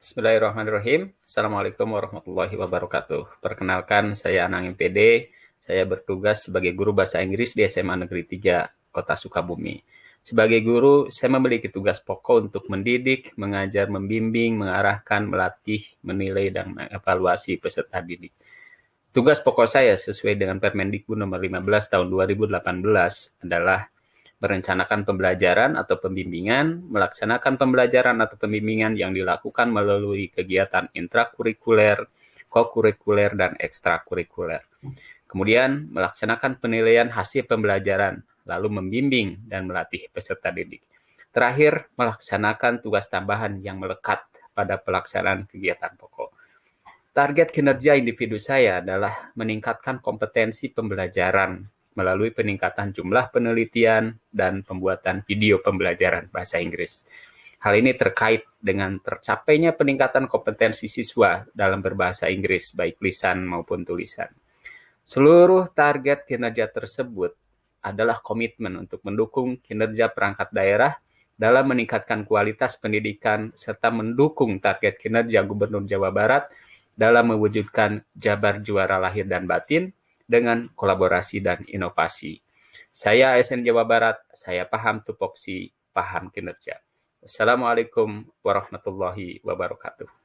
Bismillahirrahmanirrahim. Assalamualaikum warahmatullahi wabarakatuh. Perkenalkan, saya Anang MPD. Saya bertugas sebagai guru bahasa Inggris di SMA Negeri 3, Kota Sukabumi. Sebagai guru, saya memiliki tugas pokok untuk mendidik, mengajar, membimbing, mengarahkan, melatih, menilai, dan mengevaluasi peserta didik. Tugas pokok saya sesuai dengan Permendikbud nomor 15 tahun 2018 adalah merencanakan pembelajaran atau pembimbingan, melaksanakan pembelajaran atau pembimbingan yang dilakukan melalui kegiatan intrakurikuler, kokurikuler, dan ekstrakurikuler. Kemudian, melaksanakan penilaian hasil pembelajaran, lalu membimbing dan melatih peserta didik. Terakhir, melaksanakan tugas tambahan yang melekat pada pelaksanaan kegiatan pokok. Target kinerja individu saya adalah meningkatkan kompetensi pembelajaran melalui peningkatan jumlah penelitian dan pembuatan video pembelajaran bahasa Inggris. Hal ini terkait dengan tercapainya peningkatan kompetensi siswa dalam berbahasa Inggris, baik lisan maupun tulisan. Seluruh target kinerja tersebut adalah komitmen untuk mendukung kinerja perangkat daerah dalam meningkatkan kualitas pendidikan serta mendukung target kinerja Gubernur Jawa Barat dalam mewujudkan Jabar Juara Lahir dan Batin dengan kolaborasi dan inovasi. Saya ASN Jawa Barat, saya paham tupoksi, paham kinerja. Assalamualaikum warahmatullahi wabarakatuh.